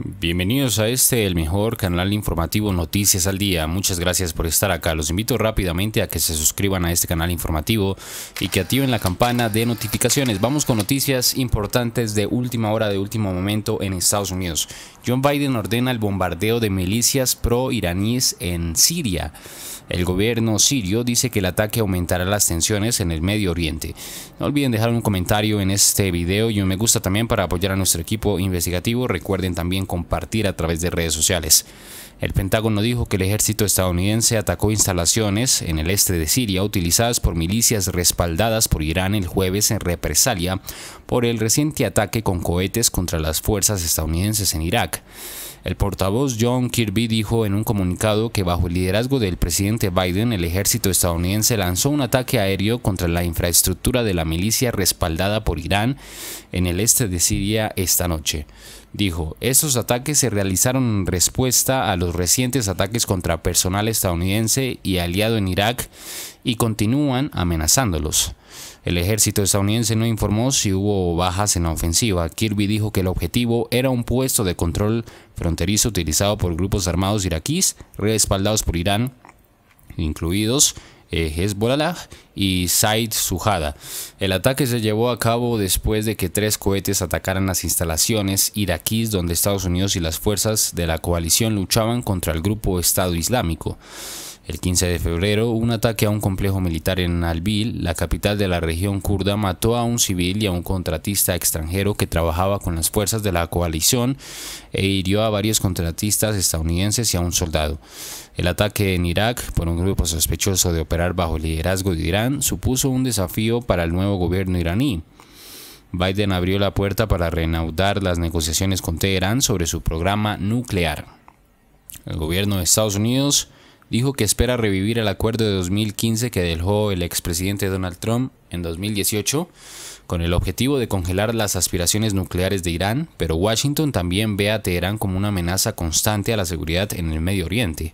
Bienvenidos a este, el mejor canal informativo Noticias al Día. Muchas gracias por estar acá. Los invito rápidamente a que se suscriban a este canal informativo y que activen la campana de notificaciones. Vamos con noticias importantes de última hora, de último momento en Estados Unidos. John Biden ordena el bombardeo de milicias pro-iraníes en Siria. El gobierno sirio dice que el ataque aumentará las tensiones en el Medio Oriente. No olviden dejar un comentario en este video y un me gusta también para apoyar a nuestro equipo investigativo. Recuerden también compartir a través de redes sociales. El Pentágono dijo que el ejército estadounidense atacó instalaciones en el este de Siria utilizadas por milicias respaldadas por Irán el jueves en represalia por el reciente ataque con cohetes contra las fuerzas estadounidenses en Irak. El portavoz John Kirby dijo en un comunicado que bajo el liderazgo del presidente Biden el ejército estadounidense lanzó un ataque aéreo contra la infraestructura de la milicia respaldada por Irán en el este de Siria esta noche. Dijo, estos ataques se realizaron en respuesta a los recientes ataques contra personal estadounidense y aliado en Irak y continúan amenazándolos. El ejército estadounidense no informó si hubo bajas en la ofensiva. Kirby dijo que el objetivo era un puesto de control fronterizo utilizado por grupos armados iraquíes respaldados por Irán, incluidos eh, Hezbollah y Said Sujada. El ataque se llevó a cabo después de que tres cohetes atacaran las instalaciones iraquíes donde Estados Unidos y las fuerzas de la coalición luchaban contra el grupo Estado Islámico. El 15 de febrero, un ataque a un complejo militar en Albil, la capital de la región kurda, mató a un civil y a un contratista extranjero que trabajaba con las fuerzas de la coalición e hirió a varios contratistas estadounidenses y a un soldado. El ataque en Irak por un grupo sospechoso de operar bajo el liderazgo de Irán supuso un desafío para el nuevo gobierno iraní. Biden abrió la puerta para reanudar las negociaciones con Teherán sobre su programa nuclear. El gobierno de Estados Unidos dijo que espera revivir el acuerdo de 2015 que dejó el expresidente Donald Trump en 2018 con el objetivo de congelar las aspiraciones nucleares de Irán, pero Washington también ve a Teherán como una amenaza constante a la seguridad en el Medio Oriente.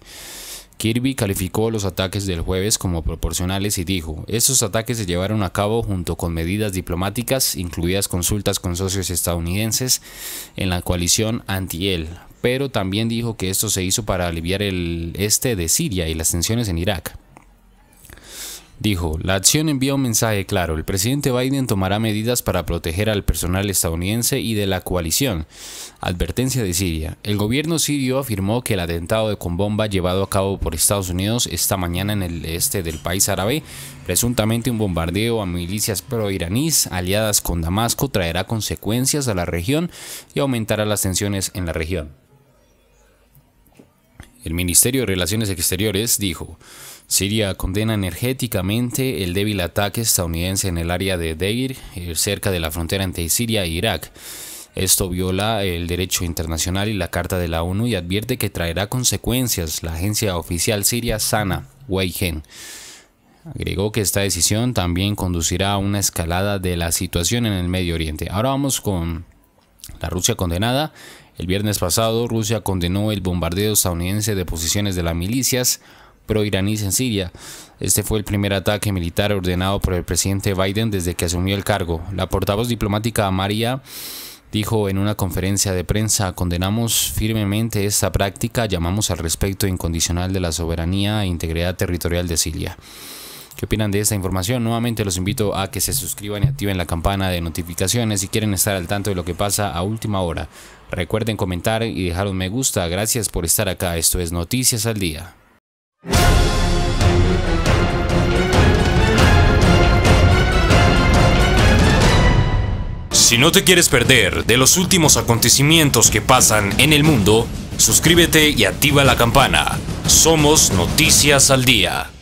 Kirby calificó los ataques del jueves como proporcionales y dijo, estos ataques se llevaron a cabo junto con medidas diplomáticas, incluidas consultas con socios estadounidenses en la coalición anti el pero también dijo que esto se hizo para aliviar el este de Siria y las tensiones en Irak. Dijo, la acción envía un mensaje claro, el presidente Biden tomará medidas para proteger al personal estadounidense y de la coalición. Advertencia de Siria. El gobierno sirio afirmó que el atentado de con bomba llevado a cabo por Estados Unidos esta mañana en el este del país árabe, presuntamente un bombardeo a milicias pro-iraníes aliadas con Damasco, traerá consecuencias a la región y aumentará las tensiones en la región. El Ministerio de Relaciones Exteriores dijo, Siria condena energéticamente el débil ataque estadounidense en el área de Deir, eh, cerca de la frontera entre Siria e Irak. Esto viola el derecho internacional y la Carta de la ONU y advierte que traerá consecuencias. La agencia oficial siria Sana, Weihen, agregó que esta decisión también conducirá a una escalada de la situación en el Medio Oriente. Ahora vamos con la Rusia condenada el viernes pasado, Rusia condenó el bombardeo estadounidense de posiciones de las milicias pro-iraníes en Siria. Este fue el primer ataque militar ordenado por el presidente Biden desde que asumió el cargo. La portavoz diplomática María dijo en una conferencia de prensa, condenamos firmemente esta práctica, llamamos al respeto incondicional de la soberanía e integridad territorial de Siria. ¿Qué opinan de esta información? Nuevamente los invito a que se suscriban y activen la campana de notificaciones si quieren estar al tanto de lo que pasa a última hora. Recuerden comentar y dejar un me gusta. Gracias por estar acá. Esto es Noticias al Día. Si no te quieres perder de los últimos acontecimientos que pasan en el mundo, suscríbete y activa la campana. Somos Noticias al Día.